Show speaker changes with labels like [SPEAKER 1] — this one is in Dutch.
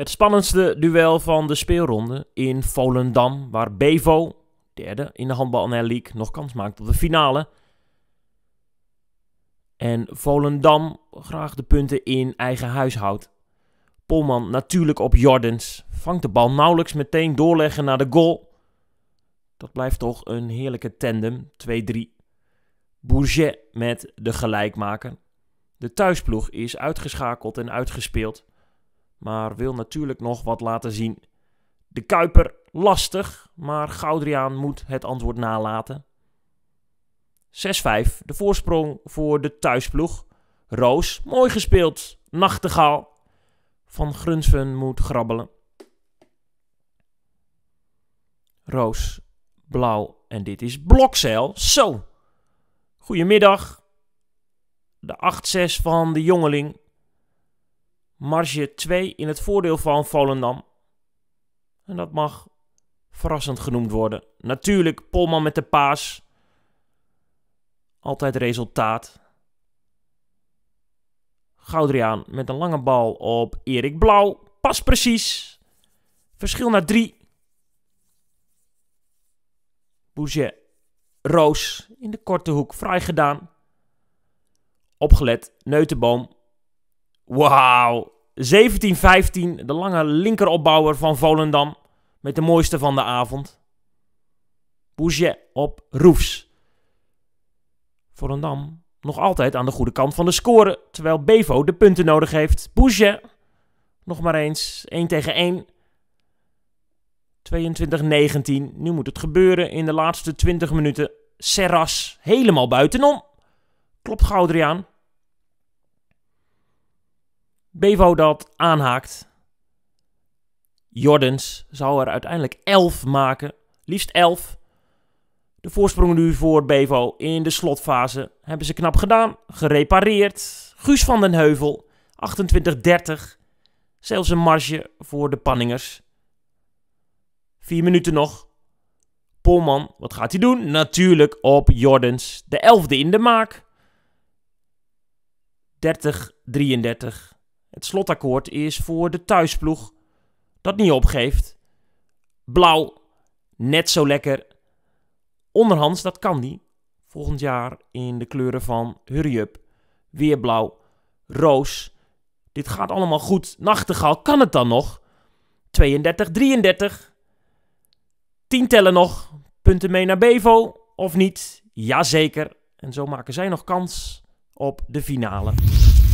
[SPEAKER 1] Het spannendste duel van de speelronde in Volendam, waar Bevo, derde in de handbal NL League, nog kans maakt op de finale. En Volendam graag de punten in eigen huis houdt. Polman natuurlijk op Jordens. Vangt de bal nauwelijks meteen doorleggen naar de goal. Dat blijft toch een heerlijke tandem, 2-3. Bourget met de gelijkmaker. De thuisploeg is uitgeschakeld en uitgespeeld maar wil natuurlijk nog wat laten zien. De Kuiper lastig, maar Goudriaan moet het antwoord nalaten. 6-5, de voorsprong voor de thuisploeg. Roos, mooi gespeeld. Nachtegaal. Van Grunsven moet grabbelen. Roos, blauw en dit is Blokzeil. Zo. Goedemiddag. De 8-6 van de jongeling marge 2 in het voordeel van Volendam. En dat mag verrassend genoemd worden. Natuurlijk, Polman met de paas. Altijd resultaat. Goudriaan met een lange bal op Erik Blauw. Pas precies. Verschil naar 3. Bouget, Roos in de korte hoek. Vrij gedaan. Opgelet, Neutenboom Wauw. 17-15, de lange linkeropbouwer van Volendam. Met de mooiste van de avond. Bouget op Roefs. Volendam nog altijd aan de goede kant van de score. Terwijl Bevo de punten nodig heeft. Bouget nog maar eens. 1 tegen 1. 22-19. Nu moet het gebeuren in de laatste 20 minuten. Serras helemaal buitenom. Klopt Goudriaan. Bevo dat aanhaakt. Jordens zou er uiteindelijk 11 maken. Liefst 11. De voorsprong nu voor Bevo in de slotfase hebben ze knap gedaan. Gerepareerd. Guus van den Heuvel, 28-30. Zelfs een marge voor de Panningers. Vier minuten nog. Polman, wat gaat hij doen? Natuurlijk op Jordens. De elfde in de maak. 30-33. Het slotakkoord is voor de thuisploeg dat niet opgeeft. Blauw, net zo lekker. Onderhands, dat kan die. Volgend jaar in de kleuren van Hurry Up. Weer blauw, roos. Dit gaat allemaal goed. Nachtegaal, kan het dan nog? 32, 33. 10 tellen nog. Punten mee naar Bevo, of niet? Jazeker. En zo maken zij nog kans op de finale.